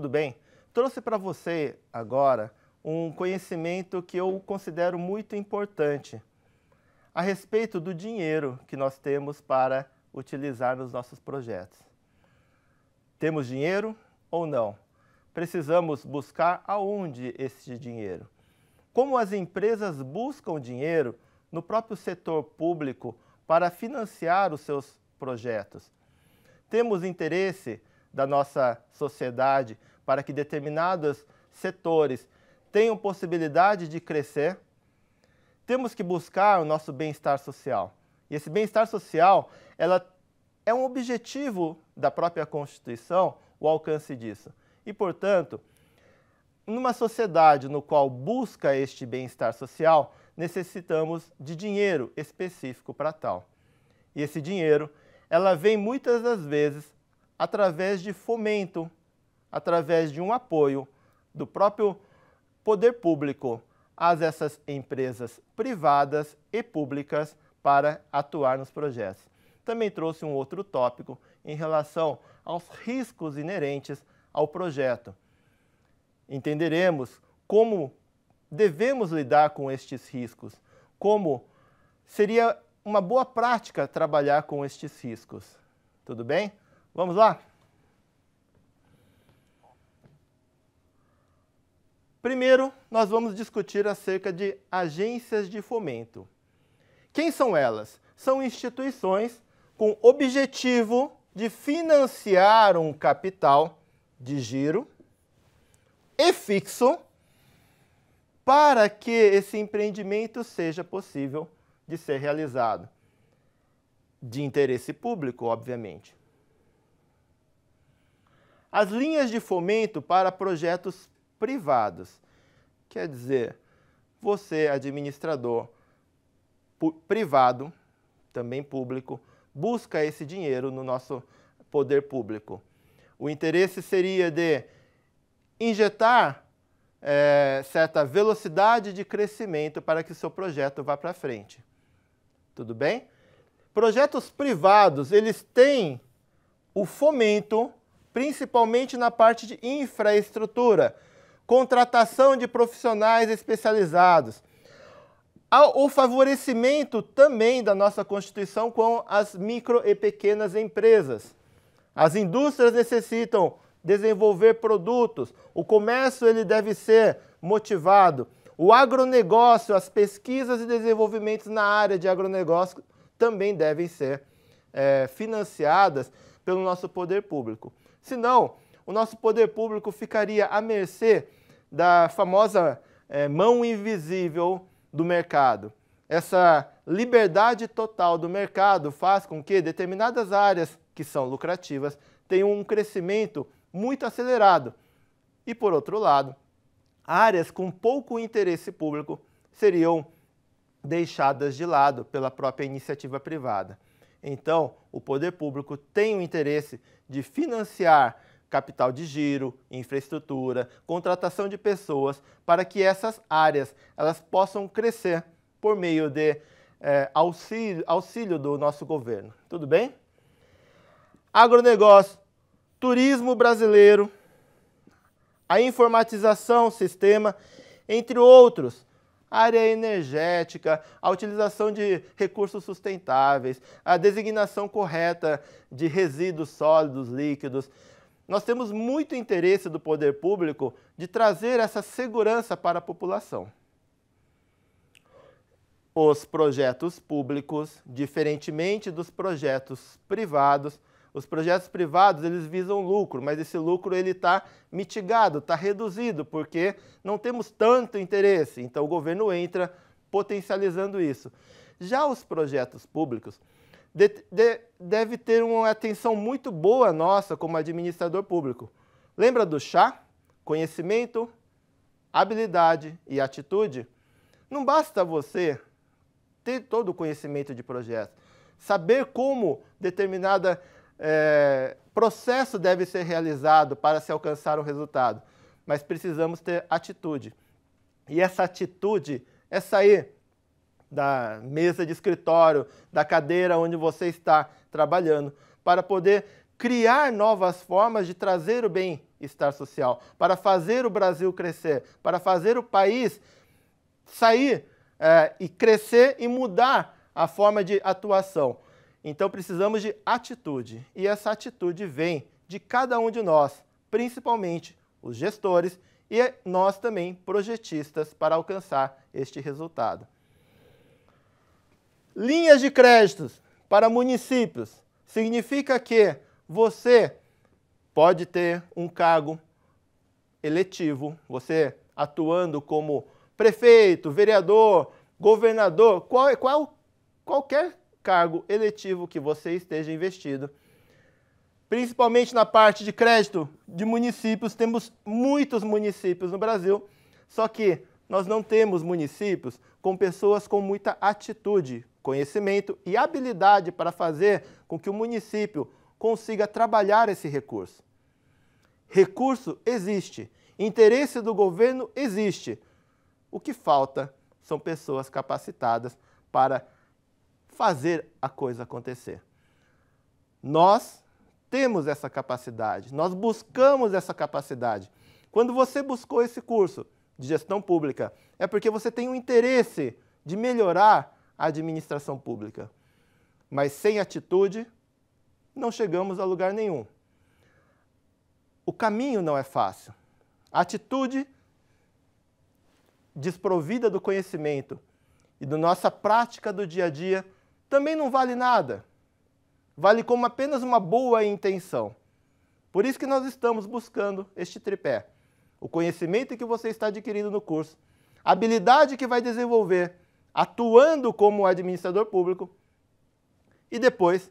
tudo bem? Trouxe para você agora um conhecimento que eu considero muito importante a respeito do dinheiro que nós temos para utilizar nos nossos projetos. Temos dinheiro ou não? Precisamos buscar aonde esse dinheiro? Como as empresas buscam dinheiro no próprio setor público para financiar os seus projetos? Temos interesse da nossa sociedade para que determinados setores tenham possibilidade de crescer, temos que buscar o nosso bem-estar social. E esse bem-estar social ela é um objetivo da própria Constituição, o alcance disso. E, portanto, numa sociedade no qual busca este bem-estar social, necessitamos de dinheiro específico para tal. E esse dinheiro, ela vem muitas das vezes através de fomento através de um apoio do próprio poder público às essas empresas privadas e públicas para atuar nos projetos. Também trouxe um outro tópico em relação aos riscos inerentes ao projeto. Entenderemos como devemos lidar com estes riscos, como seria uma boa prática trabalhar com estes riscos. Tudo bem? Vamos lá? Primeiro, nós vamos discutir acerca de agências de fomento. Quem são elas? São instituições com objetivo de financiar um capital de giro e fixo para que esse empreendimento seja possível de ser realizado. De interesse público, obviamente. As linhas de fomento para projetos privados, Quer dizer, você, é administrador privado, também público, busca esse dinheiro no nosso poder público. O interesse seria de injetar é, certa velocidade de crescimento para que o seu projeto vá para frente. Tudo bem? Projetos privados, eles têm o fomento, principalmente na parte de infraestrutura contratação de profissionais especializados, o favorecimento também da nossa Constituição com as micro e pequenas empresas. As indústrias necessitam desenvolver produtos, o comércio ele deve ser motivado, o agronegócio, as pesquisas e desenvolvimentos na área de agronegócio também devem ser é, financiadas pelo nosso poder público. Senão, o nosso poder público ficaria à mercê da famosa é, mão invisível do mercado. Essa liberdade total do mercado faz com que determinadas áreas que são lucrativas tenham um crescimento muito acelerado. E, por outro lado, áreas com pouco interesse público seriam deixadas de lado pela própria iniciativa privada. Então, o poder público tem o interesse de financiar capital de giro, infraestrutura, contratação de pessoas, para que essas áreas elas possam crescer por meio de é, auxílio, auxílio do nosso governo. Tudo bem? Agronegócio, turismo brasileiro, a informatização, sistema, entre outros área energética, a utilização de recursos sustentáveis, a designação correta de resíduos sólidos, líquidos, nós temos muito interesse do poder público de trazer essa segurança para a população. Os projetos públicos, diferentemente dos projetos privados, os projetos privados eles visam lucro, mas esse lucro ele está mitigado, está reduzido, porque não temos tanto interesse. Então o governo entra potencializando isso. Já os projetos públicos, de, de, deve ter uma atenção muito boa nossa como administrador público. Lembra do chá? Conhecimento, habilidade e atitude. Não basta você ter todo o conhecimento de projeto, saber como determinada é, processo deve ser realizado para se alcançar um resultado, mas precisamos ter atitude. E essa atitude é sair da mesa de escritório, da cadeira onde você está trabalhando, para poder criar novas formas de trazer o bem-estar social, para fazer o Brasil crescer, para fazer o país sair é, e crescer e mudar a forma de atuação. Então precisamos de atitude, e essa atitude vem de cada um de nós, principalmente os gestores e nós também, projetistas, para alcançar este resultado. Linhas de créditos para municípios significa que você pode ter um cargo eletivo, você atuando como prefeito, vereador, governador, qual, qual, qualquer cargo eletivo que você esteja investido. Principalmente na parte de crédito de municípios, temos muitos municípios no Brasil, só que nós não temos municípios com pessoas com muita atitude, conhecimento e habilidade para fazer com que o município consiga trabalhar esse recurso. Recurso existe, interesse do governo existe. O que falta são pessoas capacitadas para fazer a coisa acontecer. Nós temos essa capacidade, nós buscamos essa capacidade. Quando você buscou esse curso, de gestão pública, é porque você tem um interesse de melhorar a administração pública. Mas sem atitude, não chegamos a lugar nenhum. O caminho não é fácil. A atitude desprovida do conhecimento e da nossa prática do dia a dia também não vale nada. Vale como apenas uma boa intenção. Por isso que nós estamos buscando este tripé o conhecimento que você está adquirindo no curso, a habilidade que vai desenvolver atuando como administrador público, e depois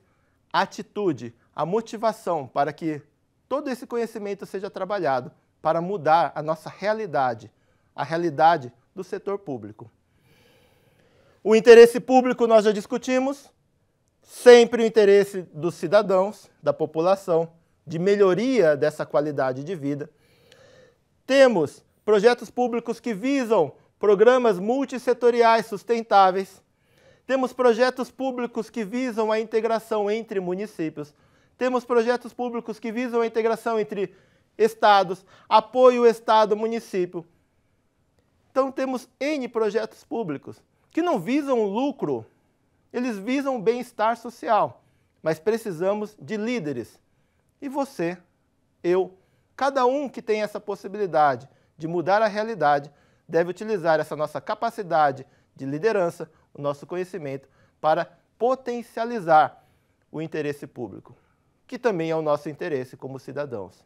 a atitude, a motivação para que todo esse conhecimento seja trabalhado para mudar a nossa realidade, a realidade do setor público. O interesse público nós já discutimos, sempre o interesse dos cidadãos, da população, de melhoria dessa qualidade de vida. Temos projetos públicos que visam programas multissetoriais sustentáveis. Temos projetos públicos que visam a integração entre municípios. Temos projetos públicos que visam a integração entre estados, apoio estado-município. Então temos N projetos públicos que não visam lucro, eles visam bem-estar social, mas precisamos de líderes. E você, eu, Cada um que tem essa possibilidade de mudar a realidade deve utilizar essa nossa capacidade de liderança, o nosso conhecimento, para potencializar o interesse público, que também é o nosso interesse como cidadãos.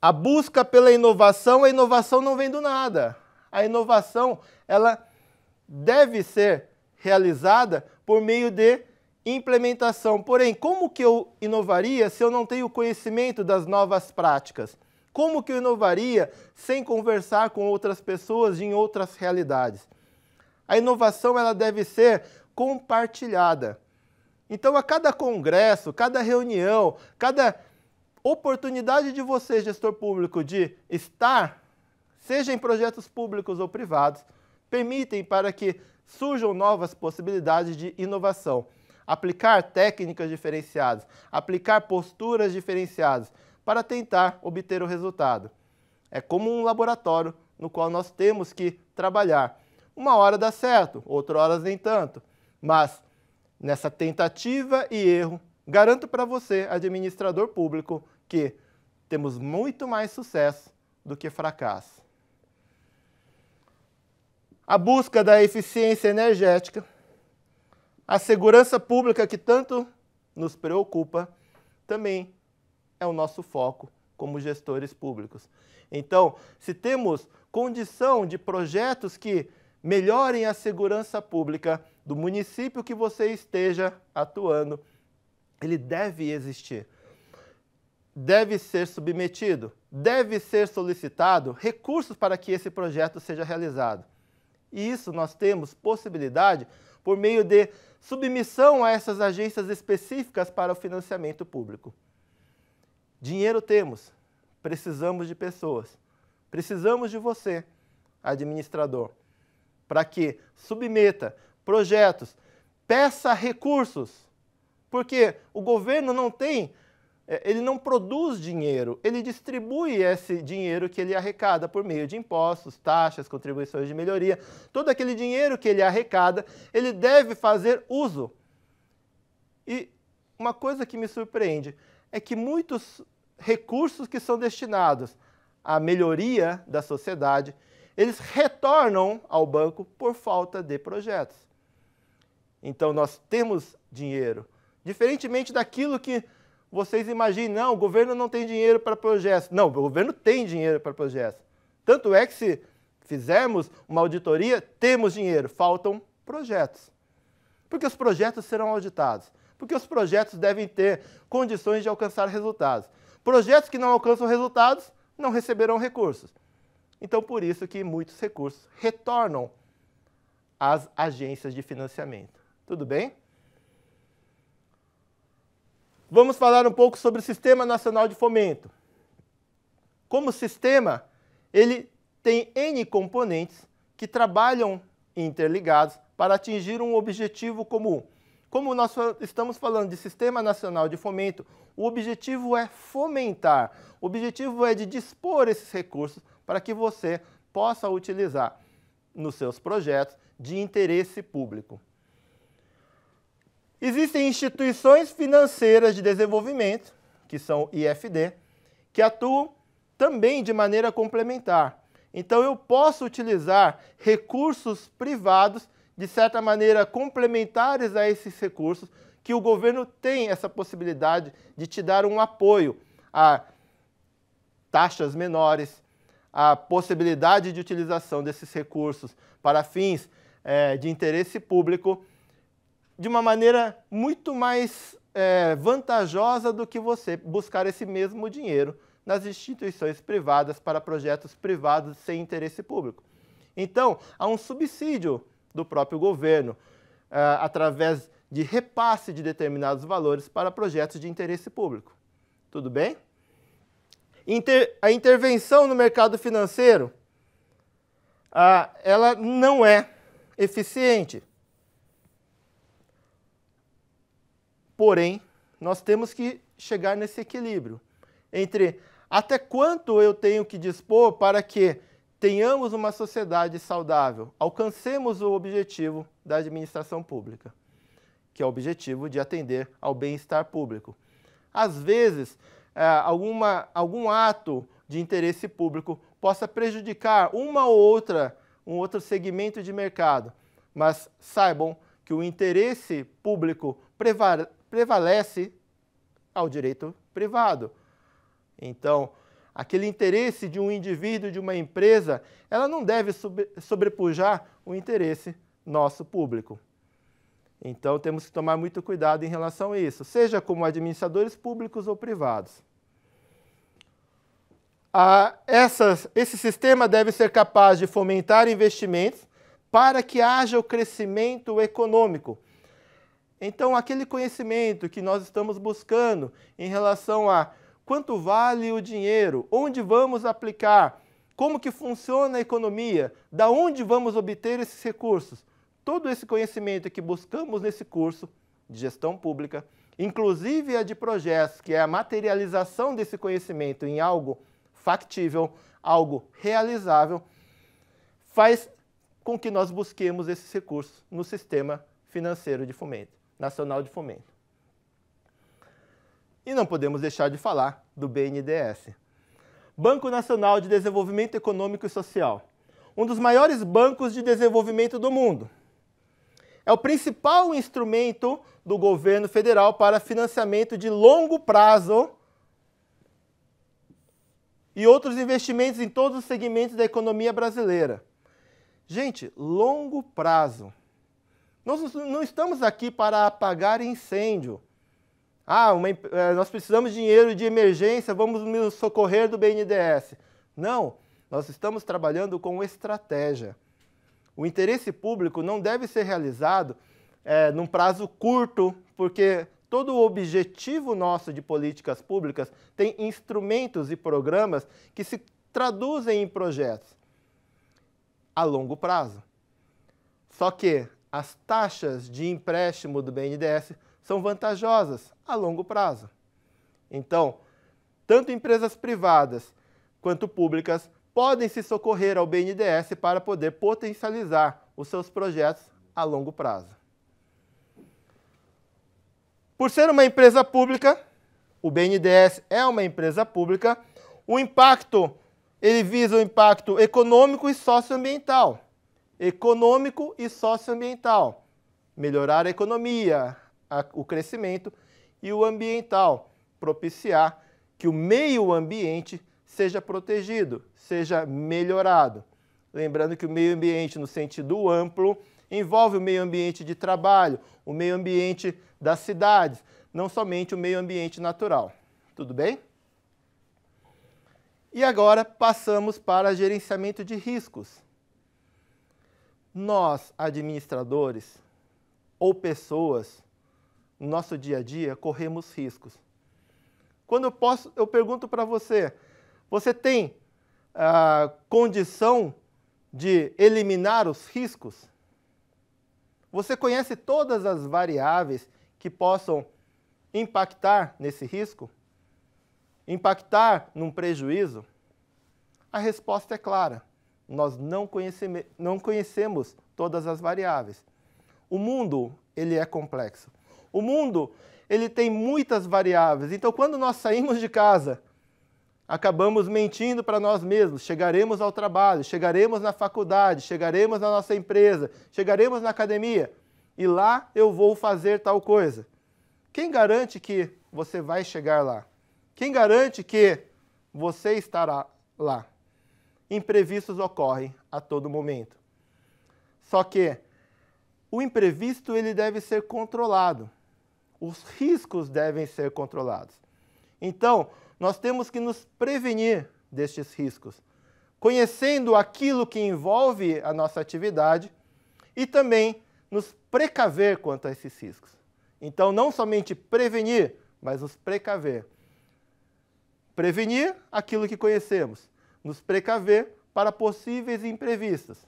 A busca pela inovação, a inovação não vem do nada. A inovação, ela deve ser realizada por meio de implementação. Porém, como que eu inovaria se eu não tenho conhecimento das novas práticas? Como que eu inovaria sem conversar com outras pessoas em outras realidades? A inovação ela deve ser compartilhada. Então, a cada congresso, cada reunião, cada oportunidade de você, gestor público, de estar, seja em projetos públicos ou privados, permitem para que surjam novas possibilidades de inovação aplicar técnicas diferenciadas, aplicar posturas diferenciadas para tentar obter o resultado. É como um laboratório no qual nós temos que trabalhar. Uma hora dá certo, outra hora nem tanto, mas nessa tentativa e erro, garanto para você, administrador público, que temos muito mais sucesso do que fracasso. A busca da eficiência energética a segurança pública que tanto nos preocupa também é o nosso foco como gestores públicos. Então, se temos condição de projetos que melhorem a segurança pública do município que você esteja atuando, ele deve existir. Deve ser submetido, deve ser solicitado recursos para que esse projeto seja realizado. E isso nós temos possibilidade por meio de submissão a essas agências específicas para o financiamento público. Dinheiro temos, precisamos de pessoas, precisamos de você, administrador, para que submeta projetos, peça recursos, porque o governo não tem é, ele não produz dinheiro, ele distribui esse dinheiro que ele arrecada por meio de impostos, taxas, contribuições de melhoria. Todo aquele dinheiro que ele arrecada, ele deve fazer uso. E uma coisa que me surpreende é que muitos recursos que são destinados à melhoria da sociedade, eles retornam ao banco por falta de projetos. Então nós temos dinheiro, diferentemente daquilo que vocês imaginam, não, o governo não tem dinheiro para projetos. Não, o governo tem dinheiro para projetos. Tanto é que se fizermos uma auditoria, temos dinheiro, faltam projetos. Porque os projetos serão auditados, porque os projetos devem ter condições de alcançar resultados. Projetos que não alcançam resultados não receberão recursos. Então, por isso que muitos recursos retornam às agências de financiamento. Tudo bem? vamos falar um pouco sobre o Sistema Nacional de Fomento. Como sistema, ele tem N componentes que trabalham interligados para atingir um objetivo comum. Como nós estamos falando de Sistema Nacional de Fomento, o objetivo é fomentar, o objetivo é de dispor esses recursos para que você possa utilizar nos seus projetos de interesse público. Existem instituições financeiras de desenvolvimento, que são IFD, que atuam também de maneira complementar. Então eu posso utilizar recursos privados de certa maneira complementares a esses recursos que o governo tem essa possibilidade de te dar um apoio a taxas menores, a possibilidade de utilização desses recursos para fins é, de interesse público de uma maneira muito mais é, vantajosa do que você buscar esse mesmo dinheiro nas instituições privadas para projetos privados sem interesse público. Então, há um subsídio do próprio governo uh, através de repasse de determinados valores para projetos de interesse público. Tudo bem? Inter a intervenção no mercado financeiro, uh, ela não é eficiente. Porém, nós temos que chegar nesse equilíbrio entre até quanto eu tenho que dispor para que tenhamos uma sociedade saudável, alcancemos o objetivo da administração pública, que é o objetivo de atender ao bem-estar público. Às vezes, eh, alguma, algum ato de interesse público possa prejudicar uma ou outra, um outro segmento de mercado, mas saibam que o interesse público prevalece ao direito privado. Então, aquele interesse de um indivíduo, de uma empresa, ela não deve sobrepujar o interesse nosso público. Então, temos que tomar muito cuidado em relação a isso, seja como administradores públicos ou privados. Ah, essas, esse sistema deve ser capaz de fomentar investimentos para que haja o crescimento econômico então, aquele conhecimento que nós estamos buscando em relação a quanto vale o dinheiro, onde vamos aplicar, como que funciona a economia, da onde vamos obter esses recursos. Todo esse conhecimento que buscamos nesse curso de gestão pública, inclusive a de projetos, que é a materialização desse conhecimento em algo factível, algo realizável, faz com que nós busquemos esses recursos no sistema financeiro de fomento. Nacional de Fomento. E não podemos deixar de falar do BNDES. Banco Nacional de Desenvolvimento Econômico e Social, um dos maiores bancos de desenvolvimento do mundo. É o principal instrumento do governo federal para financiamento de longo prazo e outros investimentos em todos os segmentos da economia brasileira. Gente, longo prazo. Nós não estamos aqui para apagar incêndio. Ah, uma, eh, nós precisamos de dinheiro de emergência, vamos nos socorrer do BNDES. Não, nós estamos trabalhando com estratégia. O interesse público não deve ser realizado é, num prazo curto, porque todo o objetivo nosso de políticas públicas tem instrumentos e programas que se traduzem em projetos a longo prazo. Só que as taxas de empréstimo do BNDES são vantajosas a longo prazo. Então, tanto empresas privadas quanto públicas podem se socorrer ao BNDES para poder potencializar os seus projetos a longo prazo. Por ser uma empresa pública, o BNDES é uma empresa pública, o impacto, ele visa o impacto econômico e socioambiental econômico e socioambiental. Melhorar a economia, a, o crescimento e o ambiental, propiciar que o meio ambiente seja protegido, seja melhorado. Lembrando que o meio ambiente, no sentido amplo, envolve o meio ambiente de trabalho, o meio ambiente das cidades, não somente o meio ambiente natural. Tudo bem? E agora passamos para gerenciamento de riscos. Nós, administradores ou pessoas, no nosso dia a dia, corremos riscos. Quando eu, posso, eu pergunto para você, você tem a ah, condição de eliminar os riscos? Você conhece todas as variáveis que possam impactar nesse risco? Impactar num prejuízo? A resposta é clara nós não, conhece, não conhecemos todas as variáveis. O mundo, ele é complexo. O mundo, ele tem muitas variáveis. Então, quando nós saímos de casa, acabamos mentindo para nós mesmos. Chegaremos ao trabalho, chegaremos na faculdade, chegaremos na nossa empresa, chegaremos na academia e lá eu vou fazer tal coisa. Quem garante que você vai chegar lá? Quem garante que você estará lá? imprevistos ocorrem a todo momento. Só que o imprevisto ele deve ser controlado. Os riscos devem ser controlados. Então, nós temos que nos prevenir destes riscos, conhecendo aquilo que envolve a nossa atividade e também nos precaver quanto a esses riscos. Então, não somente prevenir, mas nos precaver. Prevenir aquilo que conhecemos, nos precaver para possíveis imprevistos.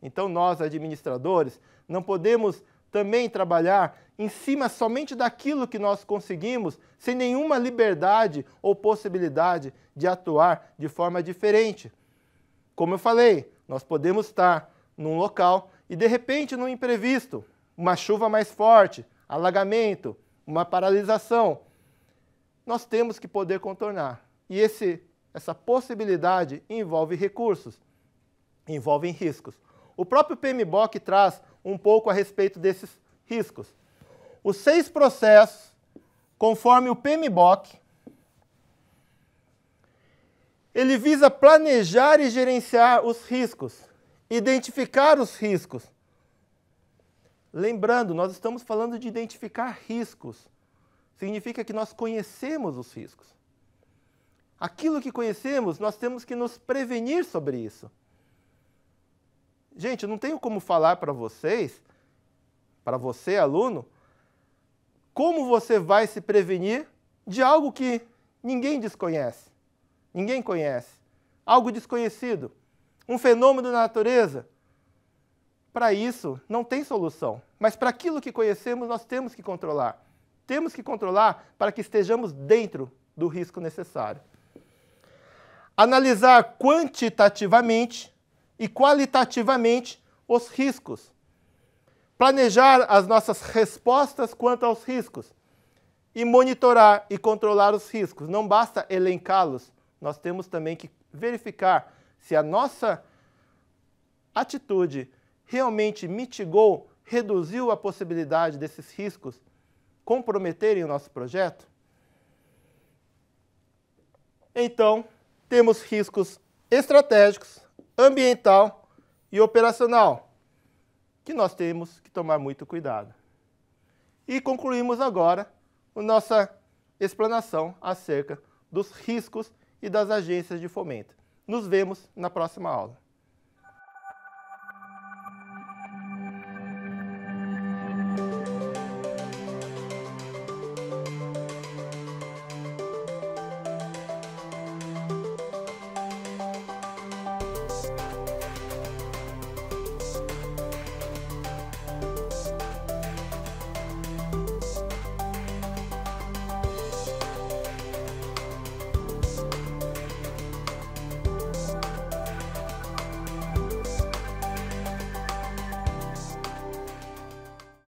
Então, nós, administradores, não podemos também trabalhar em cima somente daquilo que nós conseguimos, sem nenhuma liberdade ou possibilidade de atuar de forma diferente. Como eu falei, nós podemos estar num local e de repente, num imprevisto, uma chuva mais forte, alagamento, uma paralisação, nós temos que poder contornar. E esse essa possibilidade envolve recursos, envolve riscos. O próprio PMBOK traz um pouco a respeito desses riscos. Os seis processos, conforme o PMBOK, ele visa planejar e gerenciar os riscos, identificar os riscos. Lembrando, nós estamos falando de identificar riscos. Significa que nós conhecemos os riscos aquilo que conhecemos, nós temos que nos prevenir sobre isso. Gente, eu não tenho como falar para vocês, para você, aluno, como você vai se prevenir de algo que ninguém desconhece. Ninguém conhece. Algo desconhecido. Um fenômeno da natureza. Para isso, não tem solução. Mas para aquilo que conhecemos, nós temos que controlar. Temos que controlar para que estejamos dentro do risco necessário analisar quantitativamente e qualitativamente os riscos, planejar as nossas respostas quanto aos riscos e monitorar e controlar os riscos. Não basta elencá-los, nós temos também que verificar se a nossa atitude realmente mitigou, reduziu a possibilidade desses riscos comprometerem o nosso projeto. Então, temos riscos estratégicos, ambiental e operacional, que nós temos que tomar muito cuidado. E concluímos agora a nossa explanação acerca dos riscos e das agências de fomento. Nos vemos na próxima aula.